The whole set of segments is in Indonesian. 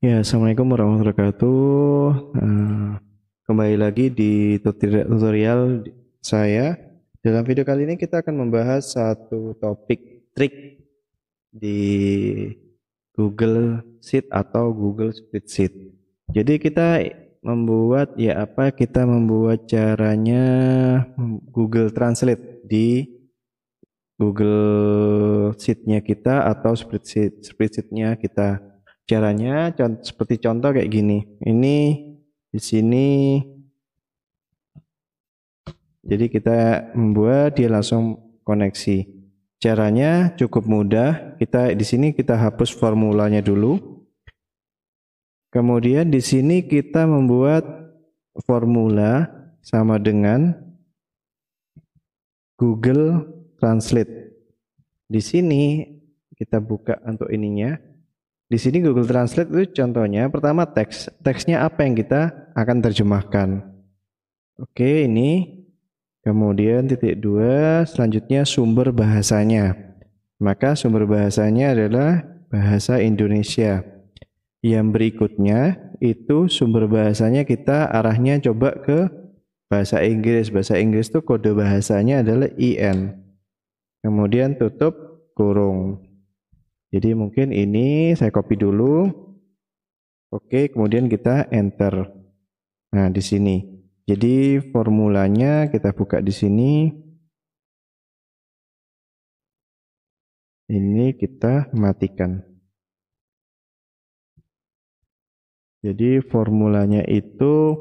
Ya, Assalamualaikum warahmatullahi wabarakatuh. Eh, kembali lagi di tutorial saya. Dalam video kali ini kita akan membahas satu topik trik di Google Sheet atau Google Spreadsheet. Jadi kita membuat ya apa kita membuat caranya Google Translate di Google Sheet-nya kita atau spreadsheet spreadsheet-nya kita. Caranya contoh, seperti contoh kayak gini. Ini di sini jadi kita membuat dia langsung koneksi. Caranya cukup mudah. Kita di sini kita hapus formulanya dulu. Kemudian di sini kita membuat formula sama dengan Google Translate. Di sini kita buka untuk ininya. Di sini Google Translate itu contohnya pertama teks. Teksnya apa yang kita akan terjemahkan. Oke, ini kemudian titik dua selanjutnya sumber bahasanya. Maka sumber bahasanya adalah bahasa Indonesia. Yang berikutnya itu sumber bahasanya kita arahnya coba ke bahasa Inggris. Bahasa Inggris itu kode bahasanya adalah IN. Kemudian tutup kurung. Jadi mungkin ini saya copy dulu. Oke, kemudian kita enter. Nah, di sini. Jadi formulanya kita buka di sini. Ini kita matikan. Jadi formulanya itu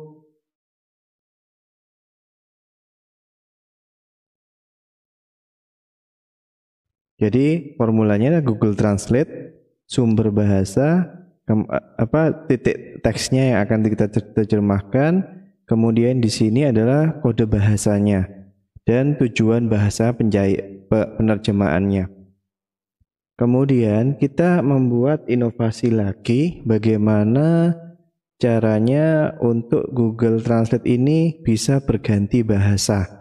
Jadi formulanya adalah Google Translate sumber bahasa eh, apa titik teksnya yang akan kita terjemahkan kemudian di sini adalah kode bahasanya dan tujuan bahasa penjai, penerjemahannya kemudian kita membuat inovasi lagi bagaimana caranya untuk Google Translate ini bisa berganti bahasa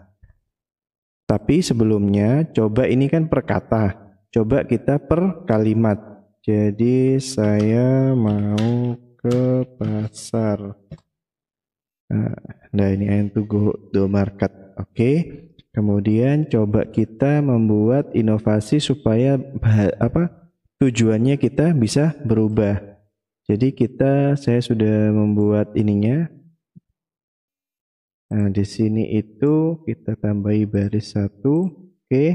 tapi sebelumnya coba ini kan per kata. Coba kita per kalimat. Jadi saya mau ke pasar. Nah, nah ini ayam to go to market. Oke. Okay. Kemudian coba kita membuat inovasi supaya apa tujuannya kita bisa berubah. Jadi kita saya sudah membuat ininya Nah, di sini itu kita tambahi baris satu. Oke.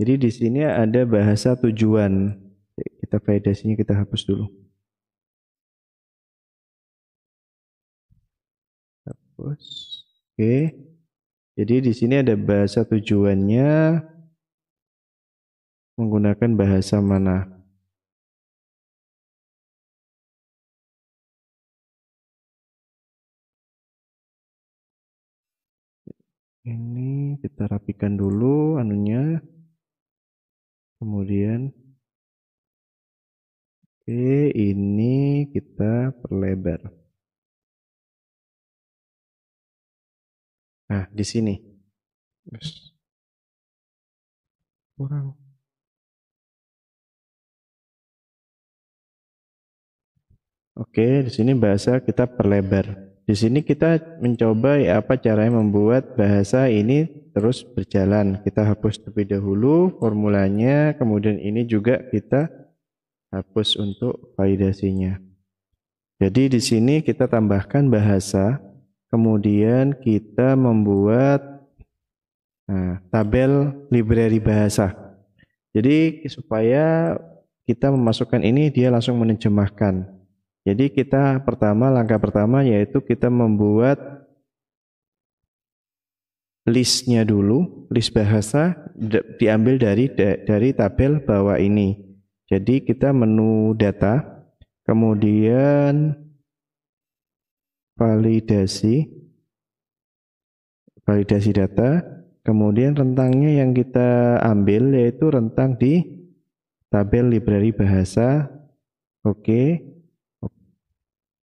Jadi di sini ada bahasa tujuan. Kita validasinya kita hapus dulu. Hapus. Oke. Jadi di sini ada bahasa tujuannya menggunakan bahasa mana? ini kita rapikan dulu anunya kemudian oke ini kita perlebar nah di sini kurang oke di sini bahasa kita perlebar di sini kita mencoba ya apa caranya membuat bahasa ini terus berjalan. Kita hapus terlebih dahulu formulanya, kemudian ini juga kita hapus untuk validasinya. Jadi di sini kita tambahkan bahasa, kemudian kita membuat nah, tabel library bahasa. Jadi supaya kita memasukkan ini dia langsung menerjemahkan. Jadi kita pertama langkah pertama yaitu kita membuat listnya dulu, list bahasa diambil dari dari tabel bawah ini. Jadi kita menu data, kemudian validasi validasi data, kemudian rentangnya yang kita ambil yaitu rentang di tabel library bahasa. Oke. Okay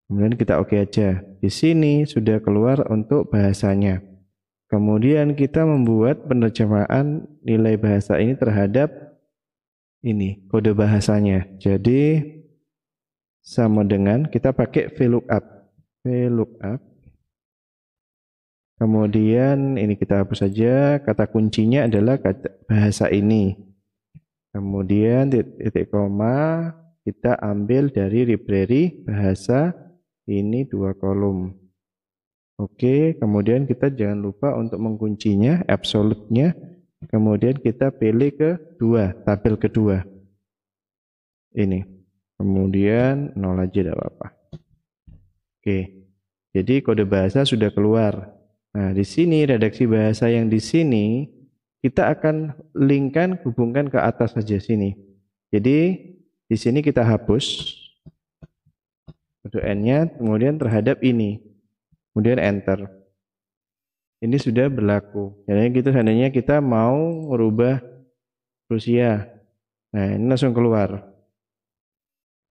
Kemudian kita oke okay aja. Di sini sudah keluar untuk bahasanya. Kemudian kita membuat penerjemahan nilai bahasa ini terhadap ini kode bahasanya. Jadi sama dengan kita pakai VLOOKUP. VLOOKUP. Kemudian ini kita hapus saja. Kata kuncinya adalah kata bahasa ini. Kemudian titik koma kita ambil dari library bahasa ini dua kolom. Oke, kemudian kita jangan lupa untuk mengkuncinya, absolutnya. Kemudian kita pilih ke dua, tabel kedua. Ini. Kemudian nol aja tidak apa-apa. Oke. Jadi kode bahasa sudah keluar. Nah, di sini redaksi bahasa yang di sini kita akan linkkan hubungkan ke atas saja sini. Jadi di sini kita hapus untuk n-nya, kemudian terhadap ini. Kemudian enter. Ini sudah berlaku. Jadi kita gitu seandainya kita mau merubah Rusia. Nah, ini langsung keluar.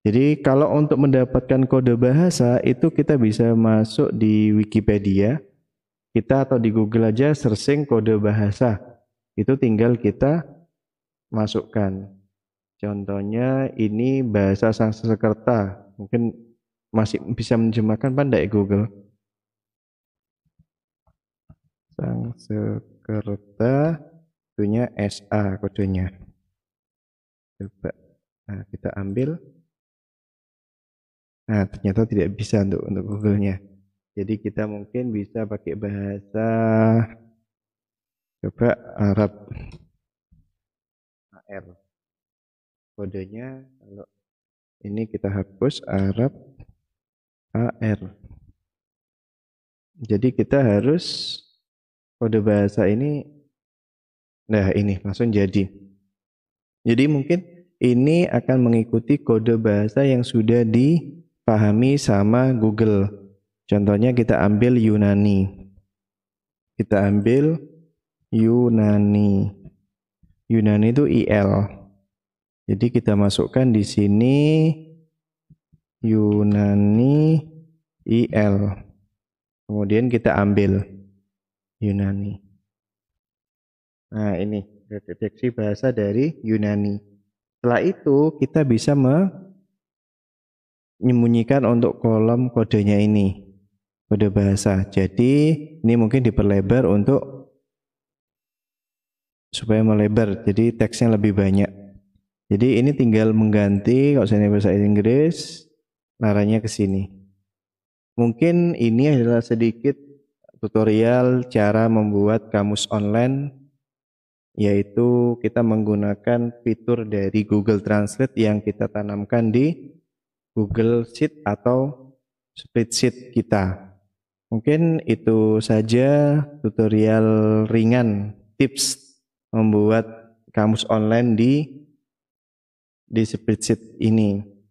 Jadi kalau untuk mendapatkan kode bahasa itu kita bisa masuk di Wikipedia, kita atau di Google aja searching kode bahasa. Itu tinggal kita masukkan. Contohnya ini bahasa Sanskerta. Mungkin masih bisa menjemahkan pandai ya, Google. Sang Sekerta punya SA kodenya. Coba nah, kita ambil. Nah, ternyata tidak bisa untuk untuk Google-nya. Jadi kita mungkin bisa pakai bahasa coba Arab AR. Kodenya kalau ini kita hapus Arab AR. Jadi kita harus kode bahasa ini nah ini langsung jadi. Jadi mungkin ini akan mengikuti kode bahasa yang sudah dipahami sama Google. Contohnya kita ambil Yunani. Kita ambil Yunani. Yunani itu IL. Jadi kita masukkan di sini Yunani IL. Kemudian kita ambil Yunani. Nah, ini deteksi bahasa dari Yunani. Setelah itu kita bisa menyembunyikan untuk kolom kodenya ini. Kode bahasa. Jadi ini mungkin diperlebar untuk supaya melebar. Jadi teksnya lebih banyak. Jadi ini tinggal mengganti kalau saya bahasa Inggris naranya ke sini. Mungkin ini adalah sedikit tutorial cara membuat kamus online yaitu kita menggunakan fitur dari Google Translate yang kita tanamkan di Google Sheet atau spreadsheet kita. Mungkin itu saja tutorial ringan tips membuat kamus online di di spreadsheet ini.